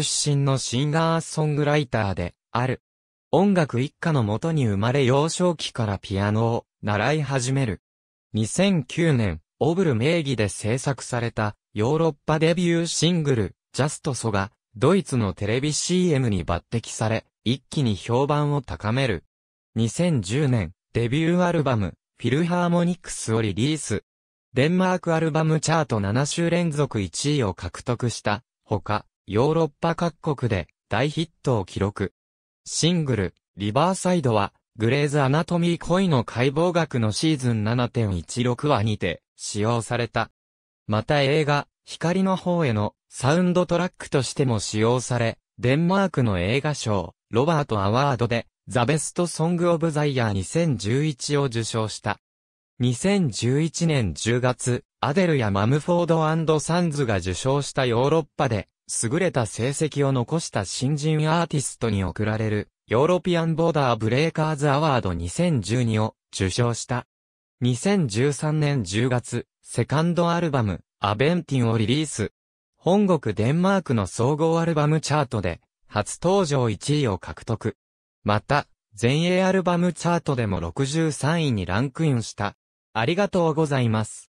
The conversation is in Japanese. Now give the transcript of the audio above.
出身のシンガーソングライターで、ある。音楽一家のもとに生まれ幼少期からピアノを習い始める。2009年、オブル名義で制作されたヨーロッパデビューシングル、ジャストソが、ドイツのテレビ CM に抜擢され、一気に評判を高める。2010年、デビューアルバム、フィルハーモニクスをリリース。デンマークアルバムチャート7週連続1位を獲得した、ほか、ヨーロッパ各国で大ヒットを記録。シングル、リバーサイドは、グレーズアナトミー恋の解剖学のシーズン7.16話にて使用された。また映画、光の方へのサウンドトラックとしても使用され、デンマークの映画賞、ロバート・アワードで、ザ・ベスト・ソング・オブ・ザ・イヤー2011を受賞した。2011年10月、アデルやマムフォードサンズが受賞したヨーロッパで、優れた成績を残した新人アーティストに贈られる、ヨーロピアンボーダーブレイカーズアワード2012を受賞した。2013年10月、セカンドアルバム、アベンティンをリリース。本国デンマークの総合アルバムチャートで、初登場1位を獲得。また、全英アルバムチャートでも63位にランクインした。ありがとうございます。